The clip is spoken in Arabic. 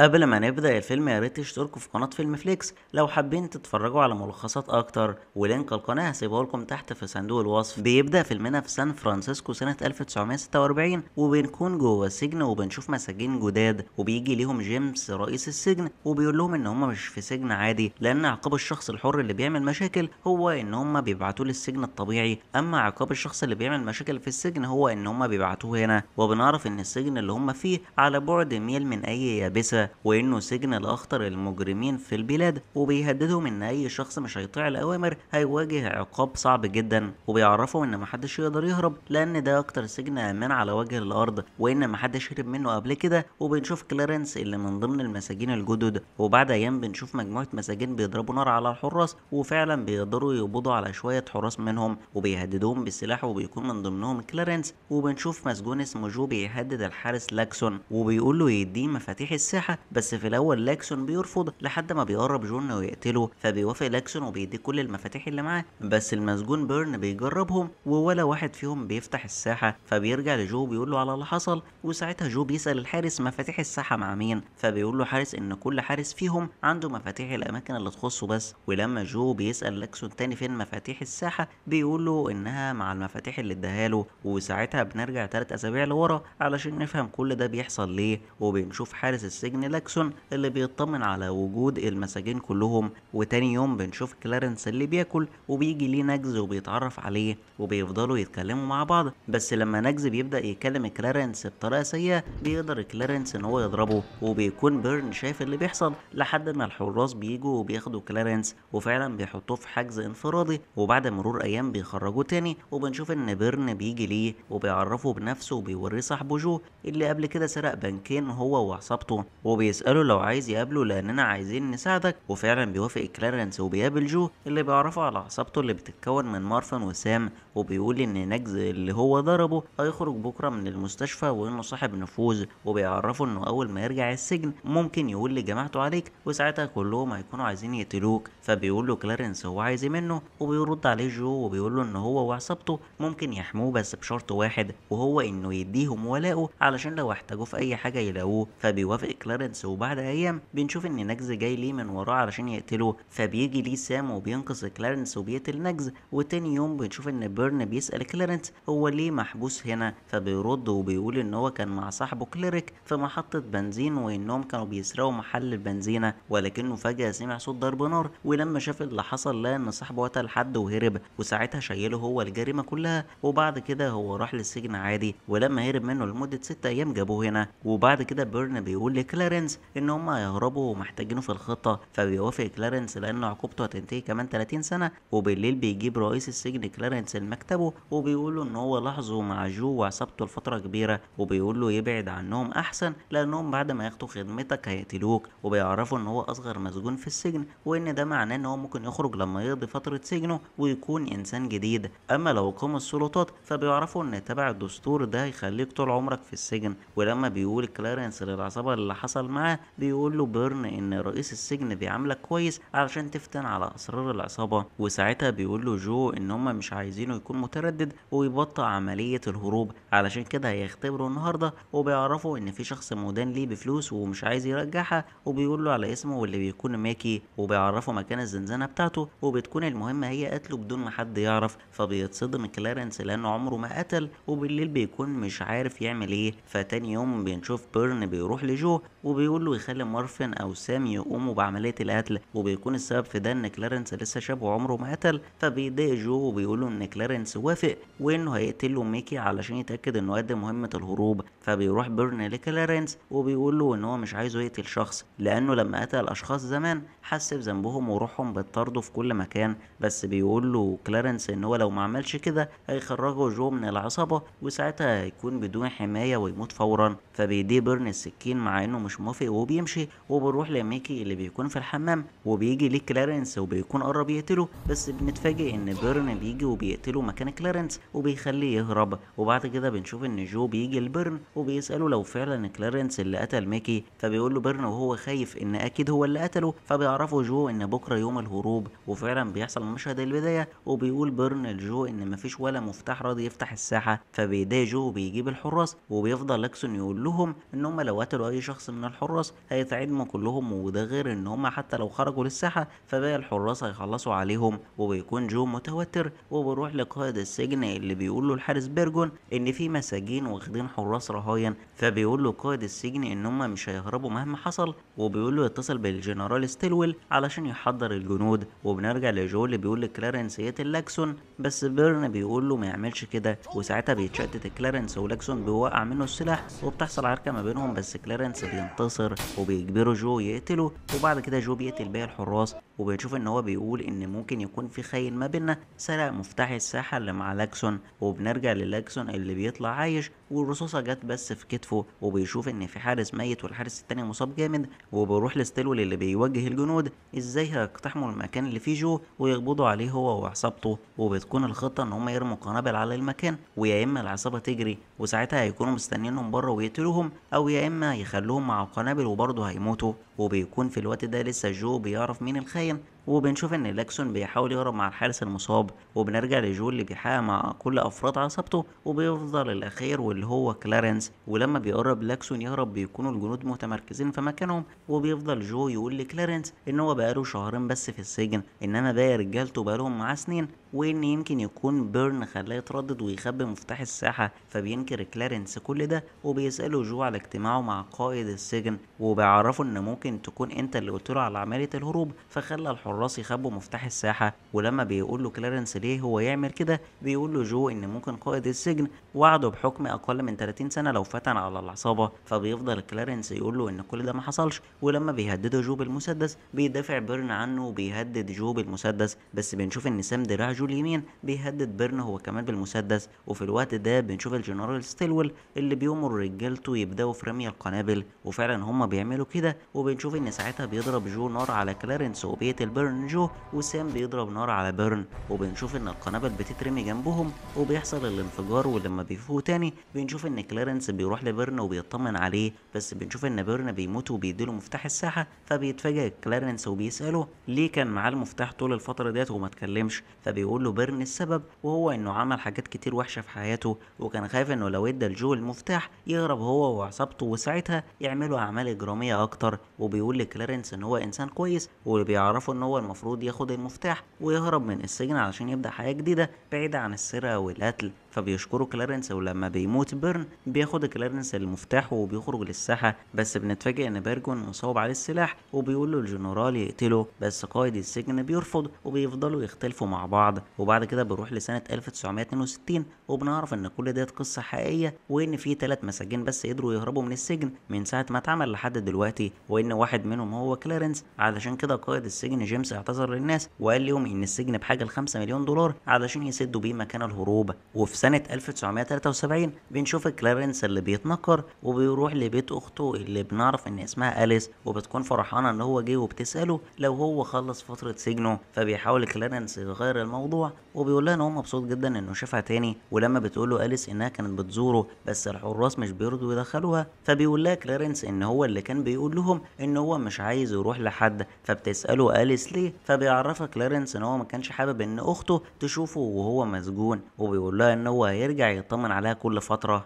قبل ما نبدأ الفيلم يا ريت تشتركوا في قناة فيلم فليكس لو حابين تتفرجوا على ملخصات أكتر ولينك القناة هسيبه لكم تحت في صندوق الوصف بيبدأ فيلمنا في سان فرانسيسكو سنة 1946 وبنكون جوه السجن وبنشوف مساجين جداد وبيجي ليهم جيمس رئيس السجن وبيقول لهم إن هم مش في سجن عادي لأن عقاب الشخص الحر اللي بيعمل مشاكل هو إن هم بيبعتوه للسجن الطبيعي أما عقاب الشخص اللي بيعمل مشاكل في السجن هو إن هم بيبعتوه هنا وبنعرف إن السجن اللي هم فيه على بعد ميل من أي يابسة وإنه سجن الأخطر للمجرمين في البلاد وبيهددهم إن أي شخص مش هيطيع الأوامر هيواجه عقاب صعب جدا وبيعرفهم إن محدش يقدر يهرب لأن ده أكتر سجن أمان على وجه الأرض وإن محدش هرب منه قبل كده وبنشوف كلارنس اللي من ضمن المساجين الجدد وبعد أيام بنشوف مجموعة مساجين بيضربوا نار على الحراس وفعلا بيقدروا يقبضوا على شوية حراس منهم وبيهددوهم بالسلاح وبيكون من ضمنهم كلارنس وبنشوف مسجون اسمه جو بيهدد الحارس لاكسون وبيقول له يديه مفاتيح الساحة بس في الاول لاكسون بيرفض لحد ما بيقرب جون ويقتله فبيوافق لاكسون وبيديه كل المفاتيح اللي معاه بس المسجون بيرن بيجربهم ولا واحد فيهم بيفتح الساحه فبيرجع لجو بيقول له على اللي حصل وساعتها جو بيسال الحارس مفاتيح الساحه مع مين فبيقول له حارس ان كل حارس فيهم عنده مفاتيح الاماكن اللي تخصه بس ولما جو بيسال لاكسون تاني فين مفاتيح الساحه بيقول له انها مع المفاتيح اللي اداها له وساعتها بنرجع ثلاث اسابيع لورا علشان نفهم كل ده بيحصل ليه وبنشوف حارس السجن لاكسون اللي بيطمن على وجود المساجين كلهم وتاني يوم بنشوف كلارنس اللي بياكل وبيجي ليه نجز وبيتعرف عليه وبيفضلوا يتكلموا مع بعض بس لما نجز بيبدا يكلم كلارنس بطريقه سيئه بيقدر كلارنس ان هو يضربه وبيكون بيرن شايف اللي بيحصل لحد ما الحراس بيجوا وبياخدوا كلارنس وفعلا بيحطوه في حجز انفرادي وبعد مرور ايام بيخرجوه تاني وبنشوف ان بيرن بيجي ليه وبيعرفه بنفسه وبيوريه صاحبه جو اللي قبل كده سرق بنكين هو وعصابته وبيسأله لو عايز يقابله لأننا عايزين نساعدك وفعلا بيوافق كلارنس وبيقابل جو اللي بيعرفه على عصابته اللي بتتكون من مارفن وسام وبيقول إن نجز اللي هو ضربه هيخرج بكرة من المستشفى وإنه صاحب نفوذ وبيعرفه إنه أول ما يرجع السجن ممكن يقول لجماعته عليك وساعتها كلهم هيكونوا عايزين يقتلوك فبيقول له كلارنس هو عايز منه وبيرد عليه جو وبيقول له إن هو وعصابته ممكن يحموه بس بشرط واحد وهو إنه يديهم ولاءه علشان لو احتاجوه في أي حاجة يلاقوه فبيوافق كلارنس بيرنز وبعد ايام بنشوف ان نجز جاي ليه من وراه علشان يقتله فبيجي ليه سام وبينقذ كلارنس وبيقتل نجز وتاني يوم بنشوف ان بيرن بيسال كلارنس هو ليه محبوس هنا فبيرد وبيقول ان هو كان مع صاحبه كليريك في محطه بنزين وانهم كانوا بيسرقوا محل البنزينه ولكنه فجاه سمع صوت ضرب نار ولما شاف اللي حصل لقى ان صاحبه قتل حد وهرب وساعتها شيله هو الجريمه كلها وبعد كده هو راح للسجن عادي ولما هرب منه لمده 6 ايام جابوه هنا وبعد كده بيرن بيقول لكلارنس كلارنس ان هم هيهربوا ومحتاجينه في الخطه فبيوافق كلارنس لان عقوبته هتنتهي كمان 30 سنه وبالليل بيجيب رئيس السجن كلارنس لمكتبه وبيقول له ان هو لاحظه مع جو وعصابته لفتره كبيره وبيقول له يبعد عنهم احسن لانهم بعد ما ياخدوا خدمتك هيقتلوك وبيعرفوا ان هو اصغر مسجون في السجن وان ده معناه ان هو ممكن يخرج لما يقضي فتره سجنه ويكون انسان جديد اما لو قام السلطات فبيعرفوا ان تبع الدستور ده هيخليك طول عمرك في السجن ولما بيقول كلارنس للعصابه اللي حصل بيحصل معاه بيقول له بيرن ان رئيس السجن بيعاملك كويس علشان تفتن على اسرار العصابه وساعتها بيقول له جو ان هم مش عايزينه يكون متردد ويبطئ عمليه الهروب علشان كده هيختبره النهارده وبيعرفه ان في شخص مدان ليه بفلوس ومش عايز يرجعها وبيقول له على اسمه واللي بيكون ماكي وبيعرفه مكان الزنزانه بتاعته وبتكون المهمه هي قتله بدون ما حد يعرف فبيتصدم كلارنس لانه عمره ما قتل وبالليل بيكون مش عارف يعمل ايه فتاني يوم بنشوف بيرن بيروح لجو وبيقول له يخلي مارفن أو سام يقوموا بعملية القتل وبيكون السبب في ده إن كلارنس لسه شاب وعمره ما قتل فبيضايق جو وبيقول له إن كلارنس وافق وإنه هيقتل له ميكي علشان يتأكد إنه قد مهمة الهروب فبيروح بيرن لكلارنس وبيقول له إن هو مش عايزه يقتل شخص لأنه لما قتل أشخاص زمان حس بذنبهم وروحهم بتطارده في كل مكان بس بيقول له كلارنس إن هو لو ما عملش كده هيخرجه جو من العصابة وساعتها هيكون بدون حماية ويموت فورا فبيديه بيرن السكين مع إنه مش موافق وبيمشي وبنروح لميكي اللي بيكون في الحمام وبيجي ليه كلارنس وبيكون قرب يقتله بس بنتفاجئ ان بيرن بيجي وبيقتله مكان كلارنس وبيخليه يهرب وبعد كده بنشوف ان جو بيجي لبيرن وبيساله لو فعلا كلارنس اللي قتل ميكي فبيقول له بيرن وهو خايف ان اكيد هو اللي قتله فبيعرفه جو ان بكره يوم الهروب وفعلا بيحصل مشهد البدايه وبيقول بيرن لجو ان مفيش ولا مفتاح راضي يفتح الساحه فبيضايق جو وبيجيب الحراس وبيفضل لاكسون يقول لهم ان هم لو قتلوا اي شخص من الحراس هيتعدموا كلهم وده غير ان هم حتى لو خرجوا للساحه فباقي الحراس هيخلصوا عليهم وبيكون جو متوتر وبيروح لقائد السجن اللي بيقول له الحارس بيرجون ان في مساجين واخدين حراس رهاين فبيقول له قائد السجن ان هم مش هيهربوا مهما حصل وبيقول له يتصل بالجنرال ستيلويل علشان يحضر الجنود وبنرجع لجو اللي بيقول لكلارنس يقتل اللاكسون بس بيرن بيقول له ما يعملش كده وساعتها بيتشتت كلارنس ولاكسون بيوقع منه السلاح وبتحصل عركه ما بينهم بس كلارنس بينقذ بينتصر وبيجبروا جو يقتله وبعد كده جو بيقتل باقي الحراس وبنشوف ان هو بيقول ان ممكن يكون في خيل ما بينا سرق مفتاح الساحه اللي مع لاكسون وبنرجع للاكسون اللي بيطلع عايش والرصاصه جت بس في كتفه وبيشوف ان في حارس ميت والحارس التاني مصاب جامد وبيروح لستيلو اللي بيوجه الجنود ازاي هيقتحموا المكان اللي فيه جو ويقبضوا عليه هو وعصابته وبتكون الخطه ان هم يرموا قنابل على المكان ويا اما العصابه تجري وساعتها هيكونوا مستنيينهم بره ويقتلوهم او يا اما يخلوهم مع القنابل وبرضه هيموتوا وبيكون في الوقت ده لسه جو بيعرف مين الخاين وبنشوف ان لاكسون بيحاول يهرب مع الحارس المصاب وبنرجع لجول اللي بيحقق مع كل افراد عصابته وبيفضل الاخير واللي هو كلارنس ولما بيقرب لاكسون يهرب بيكونوا الجنود متمركزين في مكانهم وبيفضل جو يقول لكلارنس ان هو بقاله شهرين بس في السجن انما باقي رجالته بقالهم معاه سنين وان يمكن يكون بيرن خلاه يتردد ويخبي مفتاح الساحه فبينكر كلارنس كل ده وبيساله جو على اجتماعه مع قائد السجن وبيعرفه ان ممكن تكون انت اللي قلت له على عمليه الهروب فخلى الحر الحراس يخبوا مفتاح الساحة ولما بيقول له كلارنس ليه هو يعمل كده بيقول له جو ان ممكن قائد السجن وعده بحكم اقل من 30 سنة لو فتن على العصابة فبيفضل كلارنس يقول له ان كل ده ما حصلش ولما بيهدده جو بالمسدس بيدافع بيرن عنه وبيهدد جو بالمسدس بس بنشوف ان سام دراع جو اليمين بيهدد بيرن هو كمان بالمسدس وفي الوقت ده بنشوف الجنرال ستيلويل اللي بيأمر رجالته يبداوا في رمي القنابل وفعلا هم بيعملوا كده وبنشوف ان ساعتها بيضرب جو نار على كلارنس وبيقتل بيرن جو وسام بيضرب نار على بيرن وبنشوف ان القنابل بتترمي جنبهم وبيحصل الانفجار ولما بيفوقوا تاني بنشوف ان كلارنس بيروح لبيرن وبيطمن عليه بس بنشوف ان بيرن بيموت وبيديله مفتاح الساحه فبيتفاجئ كلارنس وبيساله ليه كان معاه المفتاح طول الفتره ديت وما اتكلمش فبيقول له بيرن السبب وهو انه عمل حاجات كتير وحشه في حياته وكان خايف انه لو ادى لجو المفتاح يهرب هو وعصابته وساعتها يعملوا اعمال اجراميه اكتر وبيقول لكلارنس ان هو انسان كويس واللي بيعرفه ان هو المفروض ياخد المفتاح ويهرب من السجن علشان يبدأ حياة جديدة بعيدة عن السرقة والقتل فبيشكروا كلارنس ولما بيموت بيرن بياخد كلارنس المفتاح وبيخرج للساحة بس بنتفاجئ ان بيرجون مصاب عليه السلاح وبيقول له الجنرال يقتله بس قائد السجن بيرفض وبيفضلوا يختلفوا مع بعض وبعد كده بيروح لسنة 1962 وبنعرف ان كل ديت قصة حقيقية وان في ثلاث مساجين بس قدروا يهربوا من السجن من ساعة ما اتعمل لحد دلوقتي وان واحد منهم هو كلارنس علشان كده قائد السجن جيم جيمس اعتذر للناس وقال لهم ان السجن بحاجه ل 5 مليون دولار علشان يسدوا بيه مكان الهروب وفي سنه 1973 بنشوف كلارنس اللي بيتنكر وبيروح لبيت اخته اللي بنعرف ان اسمها اليس وبتكون فرحانه ان هو جه وبتساله لو هو خلص فتره سجنه فبيحاول كلارنس يغير الموضوع وبيقول لها ان هو مبسوط جدا انه شافها تاني ولما بتقول له اليس انها كانت بتزوره بس الحراس مش بيرضوا يدخلوها فبيقول لها كلارنس ان هو اللي كان بيقول لهم ان هو مش عايز يروح لحد فبتساله اليس ليه فبيعرفها كلارنس ان هو ما كانش حابب ان اخته تشوفه وهو مسجون وبيقول لها ان هو هيرجع يطمن عليها كل فتره